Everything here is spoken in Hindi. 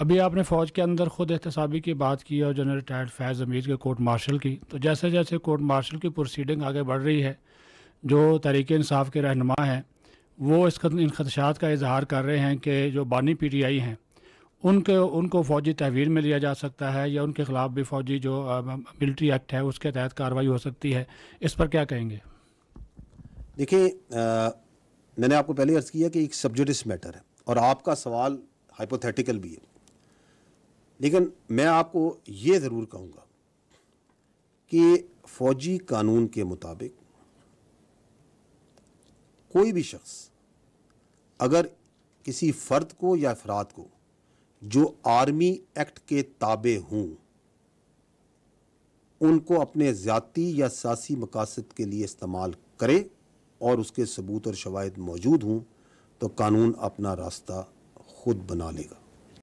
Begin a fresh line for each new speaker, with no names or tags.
अभी आपने फ़ौज के अंदर ख़ुद एहतसाबी की बात की और जनरल रिटायर्ड फैज़ अमीर के कोर्ट मार्शल की तो जैसे जैसे कोर्ट मार्शल की प्रोसीडिंग आगे बढ़ रही है जो तरीके इंसाफ के रहनमा हैं वो इस इन खदशात का इजहार कर रहे हैं कि जो बानी पी टी आई हैं उनके उनको फ़ौजी तहवीर में लिया जा सकता है या उनके ख़िलाफ़ भी फ़ौजी जो मिल्ट्री एक्ट है उसके तहत कार्रवाई हो सकती है इस पर क्या कहेंगे
देखिए मैंने आपको पहले अर्ज़ किया कि एक सब्जुडिस मैटर है और आपका सवाल हाइपोथेटिकल भी है लेकिन मैं आपको ये ज़रूर कहूँगा कि फ़ौजी कानून के मुताबिक कोई भी शख्स अगर किसी फ़र्द को या अफराद को जो आर्मी एक्ट के ताबे हों उनको अपने ज़ाती या सियासी मकासद के लिए इस्तेमाल करे और उसके सबूत और शवाद मौजूद हों तो कानून अपना रास्ता खुद बना लेगा